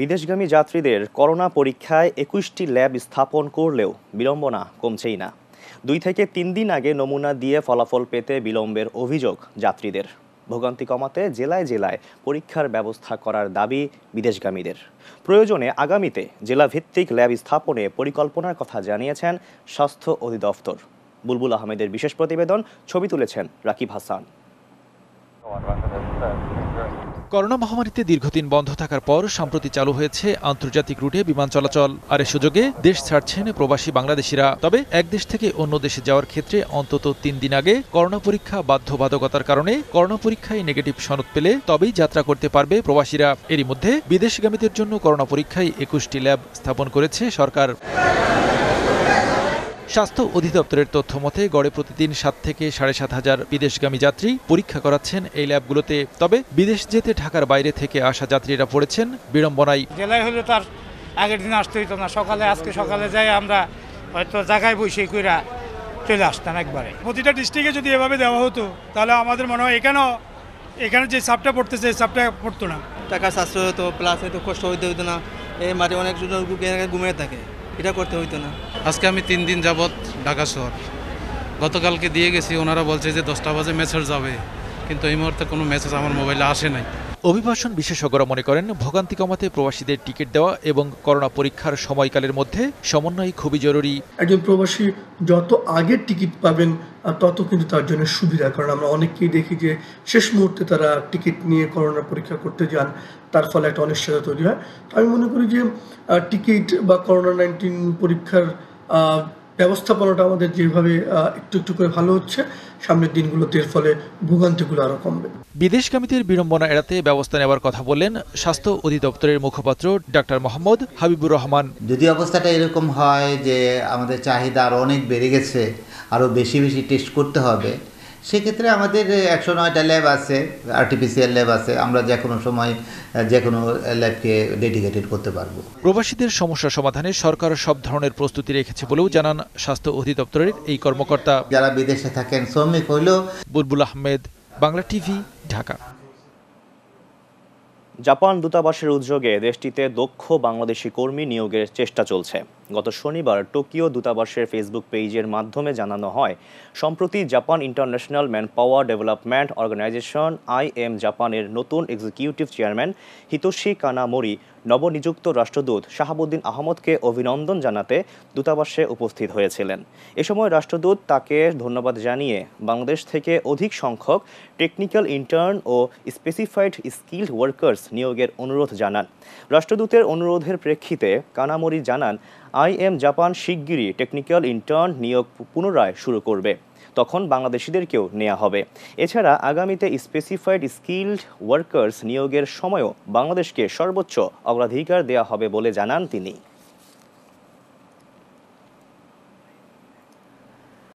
বিদেশগামী যাত্রীদের করোনা পরীক্ষায় একুশটি ল্যাব স্থাপন করলেও বিলম্বনা কমছেই না দুই থেকে তিন দিন আগে নমুনা দিয়ে ফলাফল পেতে বিলম্বের অভিযোগ যাত্রীদের ভোগান্তি কমাতে জেলায় জেলায় পরীক্ষার ব্যবস্থা করার দাবি বিদেশগামীদের প্রয়োজনে আগামীতে জেলাভিত্তিক ল্যাব স্থাপনে পরিকল্পনার কথা জানিয়েছেন স্বাস্থ্য অধিদপ্তর বুলবুল আহমেদের বিশেষ প্রতিবেদন ছবি তুলেছেন রাকিব হাসান করোনা মহামারীতে দীর্ঘদিন বন্ধ থাকার পর সম্প্রতি চালু হয়েছে আন্তর্জাতিক রুটে বিমান চলাচল আর এ সুযোগে দেশ ছাড়ছেন প্রবাসী বাংলাদেশিরা তবে এক দেশ থেকে অন্য দেশে যাওয়ার ক্ষেত্রে অন্তত তিন দিন আগে করোনা পরীক্ষা বাধ্যবাধকতার কারণে করোনা পরীক্ষায় নেগেটিভ সনদ পেলে তবেই যাত্রা করতে পারবে প্রবাসীরা এরই মধ্যে বিদেশগামীদের জন্য করোনা পরীক্ষায় একুশটি ল্যাব স্থাপন করেছে সরকার স্বাস্থ্য অধিদপ্তরের তথ্য মতে গড়ে প্রতিদিন সাত থেকে সাড়ে সাত হাজার বিদেশগামী যাত্রী পরীক্ষা করাচ্ছেন এই ল্যাবগুলোতে তবে বিদেশ যেতে ঢাকার বাইরে থেকে আসা যাত্রীরা পড়েছেন বিড়ম্বনায় জেলায় হলে তার আগের দিন আসতে হইতো না সকালে আজকে সকালে যাই আমরা হয়তো জায়গায় বসে কইরা চলে আসতাম একবারে প্রতিটা ডিস্ট্রিক্টে যদি এভাবে দেওয়া হতো তাহলে আমাদের মনে হয় এখানেও এখানে যে সাপটা পড়তেছে সাপটা পড়তো না টাকা সাশ্রয় হতো প্লাস হয়তো কষ্ট হইতে হতো না এই মাঠে অনেক ঘুমিয়ে থাকে এটা করতে হইতো না আজকে আমি তিন দিন যাবৎ ঢাকা শহর গতকালকে দিয়ে গেছি ওনারা বলছে যে দশটা বাজে মেসেজ যাবে কিন্তু এই মুহূর্তে কোনো মেসেজ আমার মোবাইলে আসে নাই অভিবাসন বিশেষজ্ঞরা মনে করেন ভোগান্তি কমাতে প্রবাসীদের টিকিট দেওয়া এবং করোনা পরীক্ষার সময়কালের মধ্যে সমন্বয় খুবই জরুরি একজন প্রবাসী যত আগে টিকিট পাবেন তত কিন্তু তার জন্য সুবিধা কারণ আমরা অনেককেই দেখি যে শেষ মুহূর্তে তারা টিকিট নিয়ে করোনা পরীক্ষা করতে যান তার ফলে একটা অনিশ্চয়তা তৈরি হয় আমি মনে করি যে টিকিট বা করোনা নাইন্টিন পরীক্ষার ব্যবস্থাপনাটা আমাদের যেভাবে একটু একটু করে ভালো হচ্ছে সামনের দিনগুলোতে এর ফলে ভোগান্তিগুলো আরও কমবে বিদেশগামীদের বিড়ম্বনা এড়াতে ব্যবস্থা নেওয়ার কথা বললেন স্বাস্থ্য অধিদপ্তরের মুখপাত্র ডাক্তার মোহাম্মদ হাবিবুর রহমান যদি অবস্থাটা এরকম হয় যে আমাদের চাহিদা আরও অনেক বেড়ে গেছে আরও বেশি বেশি টেস্ট করতে হবে সেক্ষেত্রে আমাদের একশো নয়টা ল্যাব আছে আর্টিফিসিয়াল ল্যাব আছে আমরা যে কোনো সময় যে কোনো ল্যাবকে ডেডিকেটেড করতে পারবো প্রবাসীদের সমস্যা সমাধানে সরকার সব ধরনের প্রস্তুতি রেখেছে বলেও জানান স্বাস্থ্য অধিদপ্তরের এই কর্মকর্তা যারা বিদেশে থাকেন শ্রমিক হইল বুলবুল আহমেদ বাংলা টিভি ঢাকা জাপান দূতাবাসের উদ্যোগে দেশটিতে দক্ষ বাংলাদেশি কর্মী নিয়োগের চেষ্টা চলছে গত শনিবার টোকিও দূতাবাসের ফেসবুক পেজের মাধ্যমে জানানো হয় সম্প্রতি Japan International Man Power Development Organization I M জাপানের নতুন এক্সিকিউটিভ চেয়ারম্যান হিতোশি কানামরি নবনিযুক্ত রাষ্ট্রদূত শাহাবুদ্দিন আহমদকে অভিনন্দন জানাতে দূতাবাসে উপস্থিত হয়েছিলেন এ সময় রাষ্ট্রদূত তাকে ধন্যবাদ জানিয়ে বাংলাদেশ থেকে অধিক সংখ্যক টেকনিক্যাল ইন্টার্ন ও স্পেসিফাইড স্কিল্ড ওয়ার্কার্স নিয়োগের অনুরোধ জানান রাষ্ট্রদূতের অনুরোধের প্রেক্ষিতে কানামরি জানান আইএম জাপান শিগগিরই টেকনিক্যাল ইন্টার্ন নিয়োগ পুনরায় শুরু করবে তখন বাংলাদেশিদেরকেও নেওয়া হবে এছাড়া আগামীতে স্পেসিফাইড স্কিল্ড ওয়ার্কার্স নিয়োগের সময়ও বাংলাদেশকে সর্বোচ্চ অগ্রাধিকার দেওয়া হবে বলে জানান তিনি